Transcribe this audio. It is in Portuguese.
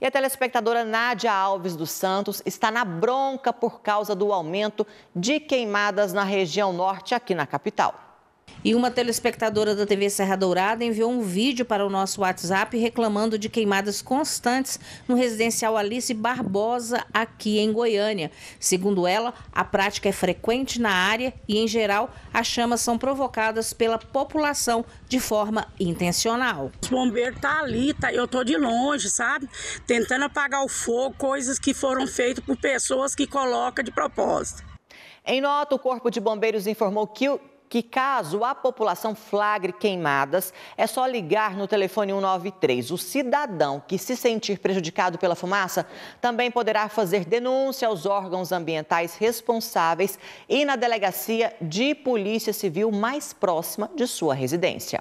E a telespectadora Nádia Alves dos Santos está na bronca por causa do aumento de queimadas na região norte aqui na capital. E uma telespectadora da TV Serra Dourada enviou um vídeo para o nosso WhatsApp reclamando de queimadas constantes no residencial Alice Barbosa, aqui em Goiânia. Segundo ela, a prática é frequente na área e, em geral, as chamas são provocadas pela população de forma intencional. Os bombeiros tá ali, tá, eu tô de longe, sabe? Tentando apagar o fogo, coisas que foram feitas por pessoas que colocam de propósito. Em nota, o Corpo de Bombeiros informou que que caso a população flagre queimadas, é só ligar no telefone 193. O cidadão que se sentir prejudicado pela fumaça também poderá fazer denúncia aos órgãos ambientais responsáveis e na delegacia de Polícia Civil mais próxima de sua residência.